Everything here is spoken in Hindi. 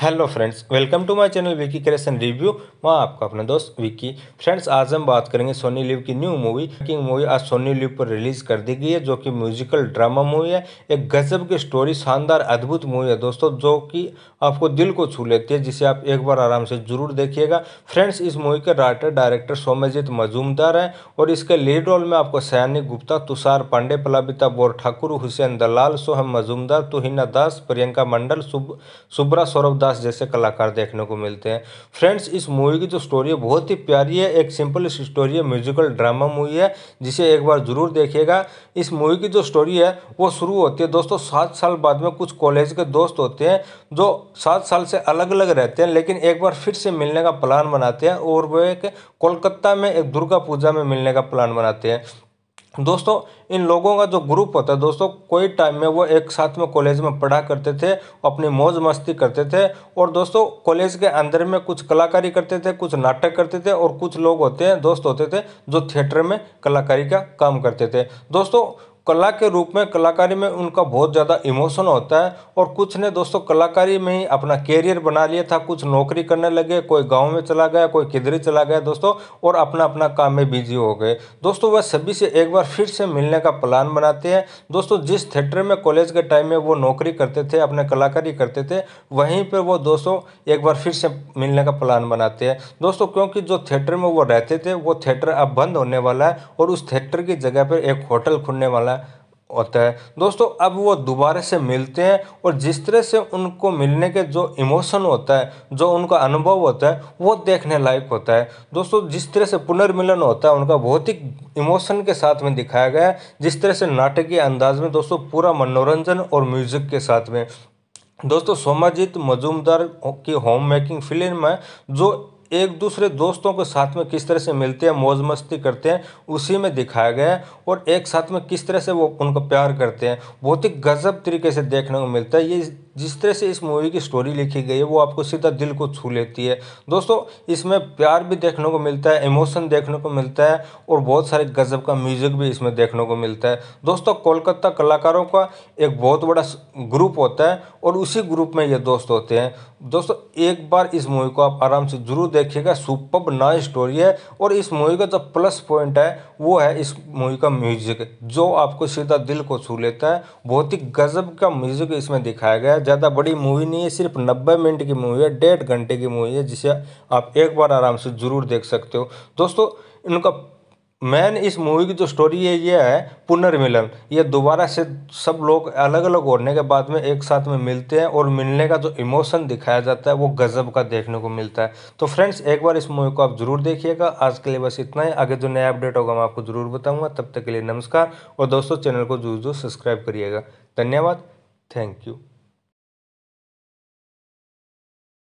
hello friends welcome to my channel Vicky creation review मैं आपका अपना दोस्त विकी फ्रेंड्स आज हम बात करेंगे सोनी लिव की न्यू मूवी किंग मूवी आज सोनी लिव पर रिलीज कर दी गई है जो कि म्यूजिकल ड्रामा मूवी है एक गजब की स्टोरी शानदार अद्भुत मूवी है दोस्तों जो कि आपको दिल को छू लेती है जिसे आप एक बार आराम से जरूर देखिएगा फ्रेंड्स इस मूवी के राइटर डायरेक्टर सोमजीत मजूमदार हैं और इसके लीड रोल में आपको सयानी गुप्ता तुषार पांडे पलाबिता बोर ठाकुर हुसैन दलाल सोहम मजूमदार तुहिना दास प्रियंका मंडल सुब्रा सौरभ दास जैसे कलाकार देखने को मिलते हैं फ्रेंड्स इस मूवी की जो स्टोरी है बहुत ही प्यारी है एक सिंपल स्टोरी है म्यूजिकल ड्रामा मूवी है जिसे एक बार ज़रूर देखिएगा इस मूवी की जो स्टोरी है वो शुरू होती है दोस्तों सात साल बाद में कुछ कॉलेज के दोस्त होते हैं जो सात साल से अलग अलग रहते हैं लेकिन एक बार फिर से मिलने का प्लान बनाते हैं और वो एक कोलकाता में एक दुर्गा पूजा में मिलने का प्लान बनाते हैं दोस्तों इन लोगों का जो ग्रुप होता है दोस्तों कोई टाइम में वो एक साथ में कॉलेज में पढ़ा करते थे अपनी मौज मस्ती करते थे और दोस्तों कॉलेज के अंदर में कुछ कलाकारी करते थे कुछ नाटक करते थे और कुछ लोग होते हैं दोस्त होते थे जो थिएटर में कलाकारी का काम करते थे दोस्तों कला के रूप में कलाकारी में उनका बहुत ज़्यादा इमोशन होता है और कुछ ने दोस्तों कलाकारी में ही अपना कैरियर बना लिया था कुछ नौकरी करने लगे कोई गांव में चला गया कोई किधरी चला गया दोस्तों और अपना अपना काम में बिजी हो गए दोस्तों वह सभी से एक बार फिर से मिलने का प्लान बनाते हैं दोस्तों जिस थिएटर में कॉलेज के टाइम में वो नौकरी करते थे अपने कलाकारी करते थे वहीं पर वो दोस्तों एक बार फिर से मिलने का प्लान बनाते हैं दोस्तों क्योंकि जो थिएटर में वो रहते थे वो थिएटर अब बंद होने वाला है और उस थिएटर की जगह पर एक होटल खुलने वाला है होता है दोस्तों अब वो दोबारा से मिलते हैं और जिस तरह से उनको मिलने के जो इमोशन होता है जो उनका अनुभव होता है वो देखने लायक होता है दोस्तों जिस तरह से पुनर्मिलन होता है उनका भौतिक इमोशन के साथ में दिखाया गया है जिस तरह से नाटकीय अंदाज में दोस्तों पूरा मनोरंजन और म्यूजिक के साथ में दोस्तों सोमाजीत मजूमदार की होम मेकिंग फिल्म है जो एक दूसरे दोस्तों के साथ में किस तरह से मिलते हैं मौज मस्ती करते हैं उसी में दिखाया गया है और एक साथ में किस तरह से वो उनको प्यार करते हैं बहुत ही गजब तरीके से देखने को मिलता है ये जिस तरह से इस मूवी की स्टोरी लिखी गई है वो आपको सीधा दिल को छू लेती है दोस्तों इसमें प्यार भी देखने को मिलता है इमोशन देखने को मिलता है और बहुत सारे गज़ब का म्यूज़िक भी इसमें देखने को मिलता है दोस्तों कोलकाता कलाकारों का एक बहुत बड़ा ग्रुप होता है और उसी ग्रुप में ये दोस्त होते हैं दोस्तों एक बार इस मूवी को आप आराम से ज़रूर देखिएगा सुपब ना स्टोरी है और इस मूवी का जो प्लस पॉइंट है वो है इस मूवी का म्यूज़िक जो आपको सीधा दिल को छू लेता है बहुत ही गज़ब का म्यूज़िक इसमें दिखाया गया है ज़्यादा बड़ी मूवी नहीं है सिर्फ नब्बे मिनट की मूवी है डेढ़ घंटे की मूवी है जिसे आप एक बार आराम से ज़रूर देख सकते हो दोस्तों इनका मैन इस मूवी की जो स्टोरी है ये है पुनर्मिलन ये दोबारा से सब लोग अलग अलग होने के बाद में एक साथ में मिलते हैं और मिलने का जो इमोशन दिखाया जाता है वो गज़ब का देखने को मिलता है तो फ्रेंड्स एक बार इस मूवी को आप ज़रूर देखिएगा आज के लिए बस इतना ही आगे जो नया अपडेट होगा मैं आपको ज़रूर बताऊँगा तब तक के लिए नमस्कार और दोस्तों चैनल को जरूर जरूर सब्सक्राइब करिएगा धन्यवाद थैंक यू